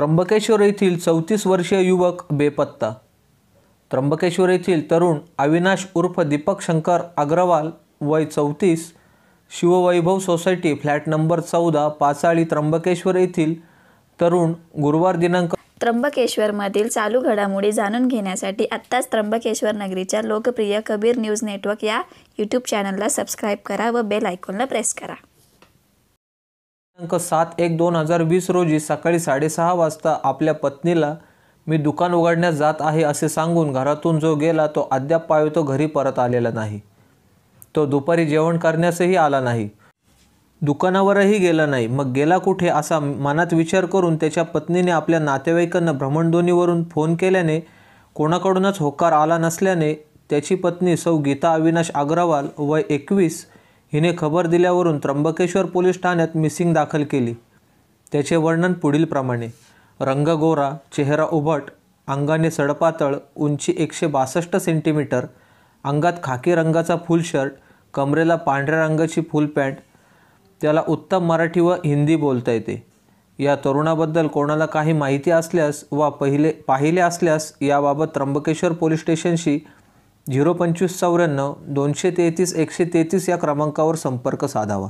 त्र्यंबकेश्वर येथील चौतीस वर्षीय युवक बेपत्ता त्र्यंबकेश्वर येथील तरुण अविनाश उर्फ दीपक शंकर अग्रवाल वय चौतीस शिववैभव सोसायटी फ्लॅट नंबर चौदा पाचाळी त्र्यंबकेश्वर येथील तरुण गुरुवार दिनांक त्र्यंबकेश्वरमधील चालू घडामोडी जाणून घेण्यासाठी आत्ताच त्र्यंबकेश्वर नगरीच्या लोकप्रिय कबीर न्यूज नेटवर्क या यूट्यूब चॅनलला सबस्क्राईब करा व बेल आयकॉनला प्रेस करा अंक सात एक दोन हजार वीस रोजी सकाळी साडेसहा वाजता आपल्या पत्नीला मी दुकान उघडण्यास जात आहे असे सांगून घरातून जो गेला तो अद्याप पाय तो घरी परत आलेला नाही तो दुपारी जेवण करण्यासही आला नाही दुकानावरही गेला नाही मग गेला कुठे असा मनात विचार करून त्याच्या पत्नीने आपल्या नातेवाईकांना भ्रमणध्वनीवरून फोन केल्याने कोणाकडूनच होकार आला नसल्याने त्याची पत्नी सौ गीता अविनाश अग्रवाल वय एकवीस हिने खबर दिल्यावरून त्र्यंबकेश्वर पोलीस ठाण्यात मिसिंग दाखल केली त्याचे वर्णन पुढीलप्रमाणे रंग गोरा चेहरा उभट अंगाने सडपातळ उंची एकशे बासष्ट सेंटीमीटर अंगात खाकी रंगाचा फुल शर्ट कमरेला पांढऱ्या रंगाची फुल पॅन्ट त्याला उत्तम मराठी व हिंदी बोलता येते या तरुणाबद्दल कोणाला काही माहिती असल्यास वा पहिले पाहिले असल्यास याबाबत त्र्यंबकेश्वर पोलीस स्टेशनशी झिरो पंचवीस चौऱ्याण्णव दोनशे तेहतीस एकशे तेहतीस या क्रमांकावर संपर्क साधावा